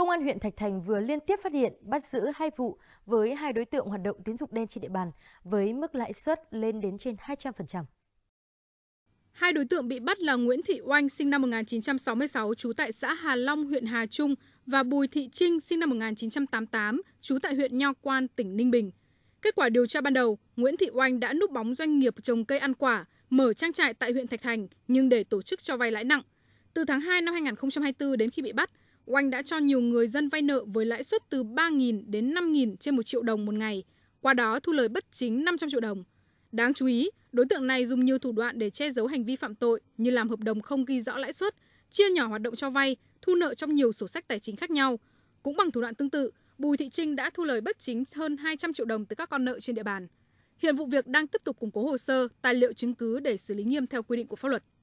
Công an huyện Thạch Thành vừa liên tiếp phát hiện, bắt giữ hai vụ với hai đối tượng hoạt động tín dụng đen trên địa bàn với mức lãi suất lên đến trên 200%. Hai đối tượng bị bắt là Nguyễn Thị Oanh sinh năm 1966 trú tại xã Hà Long, huyện Hà Trung và Bùi Thị Trinh sinh năm 1988 trú tại huyện Nho Quan, tỉnh Ninh Bình. Kết quả điều tra ban đầu, Nguyễn Thị Oanh đã núp bóng doanh nghiệp trồng cây ăn quả, mở trang trại tại huyện Thạch Thành nhưng để tổ chức cho vay lãi nặng. Từ tháng 2 năm 2024 đến khi bị bắt, Oanh đã cho nhiều người dân vay nợ với lãi suất từ 3.000 đến 5.000 trên 1 triệu đồng một ngày, qua đó thu lời bất chính 500 triệu đồng. Đáng chú ý, đối tượng này dùng nhiều thủ đoạn để che giấu hành vi phạm tội như làm hợp đồng không ghi rõ lãi suất, chia nhỏ hoạt động cho vay, thu nợ trong nhiều sổ sách tài chính khác nhau. Cũng bằng thủ đoạn tương tự, Bùi Thị Trinh đã thu lời bất chính hơn 200 triệu đồng từ các con nợ trên địa bàn. Hiện vụ việc đang tiếp tục củng cố hồ sơ, tài liệu chứng cứ để xử lý nghiêm theo quy định của pháp luật.